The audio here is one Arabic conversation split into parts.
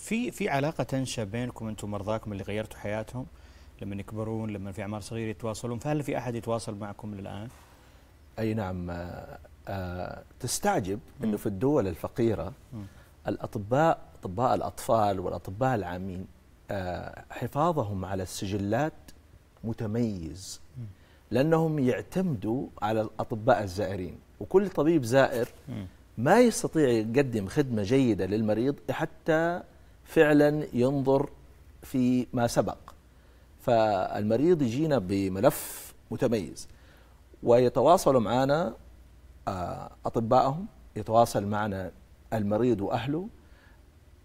في في علاقه تنشا بينكم انتم مرضاكم اللي غيرتوا حياتهم لما يكبرون لما في اعمار صغيره يتواصلون فهل في احد يتواصل معكم الان؟ اي نعم آه, آه، تستعجب انه في الدول الفقيره م. الاطباء اطباء الاطفال والاطباء العامين آه حفاظهم على السجلات متميز م. لانهم يعتمدوا على الاطباء الزائرين وكل طبيب زائر م. ما يستطيع يقدم خدمه جيده للمريض حتى فعلا ينظر في ما سبق فالمريض يجينا بملف متميز ويتواصل معنا آه، أطبائهم يتواصل معنا المريض وأهله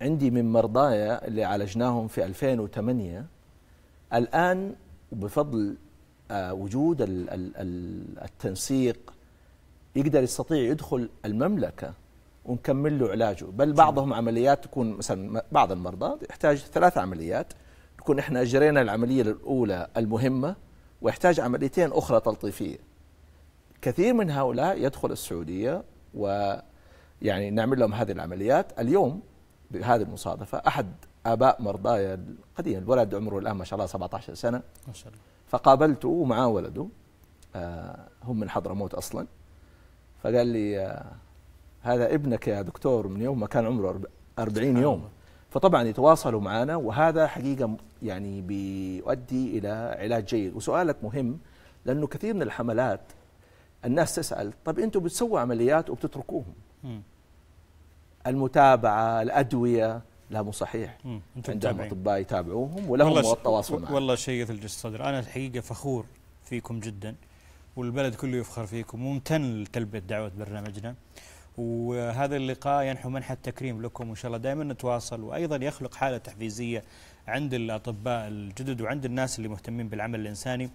عندي من مرضايا اللي عالجناهم في 2008 الآن بفضل آه، وجود التنسيق يقدر يستطيع يدخل المملكة ونكمل له علاجه بل بعضهم عمليات تكون مثلا بعض المرضى يحتاج ثلاث عمليات نكون احنا اجرينا العمليه الاولى المهمه ويحتاج عمليتين اخرى تلطيفيه كثير من هؤلاء يدخل السعوديه و يعني نعمل لهم هذه العمليات اليوم بهذه المصادفه احد اباء مرضاي القديم الولد عمره الان ما شاء الله 17 سنه ما شاء الله فقابلته ومعاه ولده آه هم من حضرموت اصلا فقال لي آه هذا ابنك يا دكتور من يوم ما كان عمره 40 يوم فطبعا يتواصلوا معنا وهذا حقيقه يعني بيؤدي الى علاج جيد وسؤالك مهم لانه كثير من الحملات الناس تسال طب انتم بتسووا عمليات وبتتركوهم المتابعه الادويه لا مو صحيح عندهم اطباء يتابعوهم ولهم التواصل معهم والله شيء يثلج الصدر انا الحقيقه فخور فيكم جدا والبلد كله يفخر فيكم وممتن لتلبيه دعوه برنامجنا وهذا اللقاء ينحو منحى التكريم لكم وان شاء الله دائما نتواصل وايضا يخلق حاله تحفيزيه عند الاطباء الجدد وعند الناس اللي مهتمين بالعمل الانساني